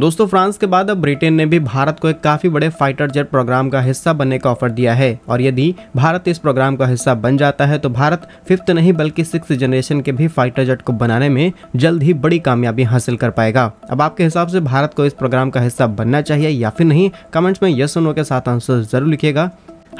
दोस्तों फ्रांस के बाद अब ब्रिटेन ने भी भारत को एक काफी बड़े फाइटर जेट प्रोग्राम का हिस्सा बनने का ऑफर दिया है और यदि भारत इस प्रोग्राम का हिस्सा बन जाता है तो भारत फिफ्थ नहीं बल्कि सिक्स जनरेशन के भी फाइटर जेट को बनाने में जल्द ही बड़ी कामयाबी हासिल कर पाएगा अब आपके हिसाब से भारत को इस प्रोग्राम का हिस्सा बनना चाहिए या फिर नहीं कमेंट्स में यस सुनो के साथ आंसर जरूर लिखेगा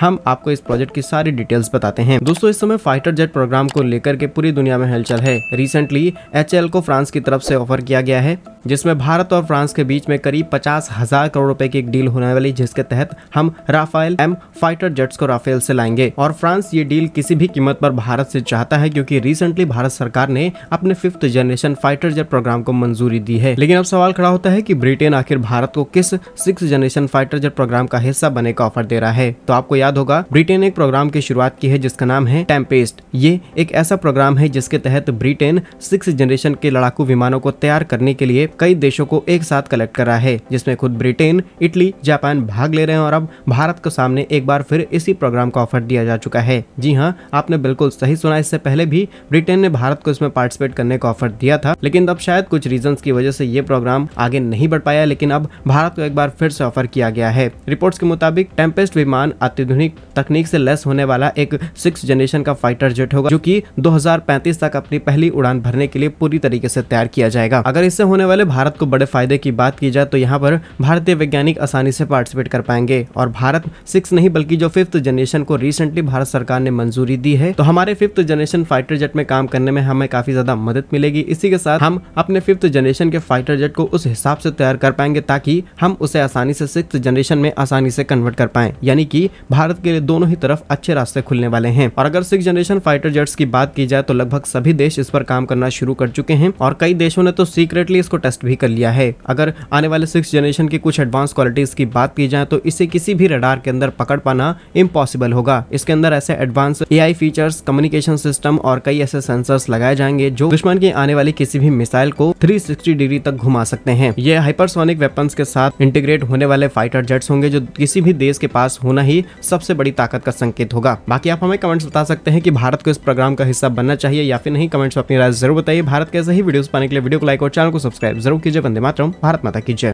हम आपको इस प्रोजेक्ट की सारी डिटेल्स बताते हैं दोस्तों इस समय फाइटर जेट प्रोग्राम को लेकर के पूरी दुनिया में हलचल है रिसेंटली एच को फ्रांस की तरफ से ऑफर किया गया है जिसमें भारत और फ्रांस के बीच में करीब पचास हजार करोड़ रुपए की एक डील होने वाली जिसके तहत हम राफेल एम फाइटर जेट्स को राफेल से लाएंगे और फ्रांस ये डील किसी भी कीमत पर भारत से चाहता है क्योंकि रिसेंटली भारत सरकार ने अपने fifth generation fighter jet program को मंजूरी दी है लेकिन अब सवाल खड़ा होता है की ब्रिटेन आखिर भारत को किस six generation fighter jet program का हिस्सा बने का ऑफर दे रहा है तो आपको याद होगा ब्रिटेन एक प्रोग्राम की शुरुआत की है जिसका नाम है टेम्पेस्ट ये एक ऐसा प्रोग्राम है जिसके तहत ब्रिटेन सिक्स जनरेशन के लड़ाकू विमानों को तैयार करने के लिए कई देशों को एक साथ कलेक्ट करा है जिसमें खुद ब्रिटेन इटली जापान भाग ले रहे हैं और अब भारत को सामने एक बार फिर इसी प्रोग्राम का ऑफर दिया जा चुका है जी हाँ आपने बिल्कुल सही सुना इससे पहले भी ब्रिटेन ने भारत को इसमें पार्टिसिपेट करने का ऑफर दिया था लेकिन अब शायद कुछ रीजन की वजह से ये प्रोग्राम आगे नहीं बढ़ पाया लेकिन अब भारत को एक बार फिर से ऑफर किया गया है रिपोर्ट्स के मुताबिक टेम्पेस्ट विमान अत्याधुनिक तकनीक से लेस होने वाला एक सिक्स जनरेशन का फाइटर जेट होगा जो कि 2035 तक अपनी पहली उड़ान भरने के लिए पूरी तरीके से तैयार किया जाएगा अगर इससे होने वाले भारत को बड़े फायदे की बात की जाए तो यहाँ पर भारतीय वैज्ञानिक आसानी से पार्टिसिपेट कर पाएंगे और भारत सिक्स नहीं बल्कि जो फिफ्थ जनरेशन को रिसेंटली भारत सरकार ने मंजूरी दी है तो हमारे फिफ्थ जनरेशन फाइटर जेट में काम करने में हमें काफी ज्यादा मदद मिलेगी इसी के साथ हम अपने फिफ्थ जनरेशन के फाइटर जेट को उस हिसाब से तैयार कर पाएंगे ताकि हम उसे आसानी से सिक्स जनरेशन में आसानी से कन्वर्ट कर पाए यानी कि भारत के लिए दोनों ही तरफ अच्छे रास्ते खुलने वाले हैं और अगर सिक्स जनरेशन फाइटर जेट्स की बात की जाए तो लगभग सभी देश इस पर काम करना शुरू कर चुके हैं और कई देशों ने तो सीक्रेटली इसको टेस्ट भी कर लिया है अगर आने वाले सिक्स जनरेशन की कुछ एडवांस क्वालिटीज की बात की जाए तो इसे किसी भी रडार के अंदर पकड़ पाना इम्पॉसिबल होगा इसके अंदर ऐसे एडवांस ए फीचर्स कम्युनिकेशन सिस्टम और कई ऐसे सेंसर्स लगाए जाएंगे जो दुश्मन की आने वाली किसी भी मिसाइल को थ्री डिग्री तक घुमा सकते हैं ये हाइपरसोनिक वेपन के साथ इंटीग्रेट होने वाले फाइटर जेट्स होंगे जो किसी भी देश के पास होना ही सबसे बड़ी ताकत का संकेत होगा बाकी आप हमें कमेंट्स बता सकते हैं कि भारत को इस प्रोग्राम का हिस्सा बनना चाहिए या फिर नहीं कमेंट्स में अपनी राय जरूर बताइए भारत के ऐसे ही वीडियोस पाने के लिए वीडियो को लाइक और चैनल को सब्सक्राइब जरूर कीजिए वंदे मातरम भारत माता की जय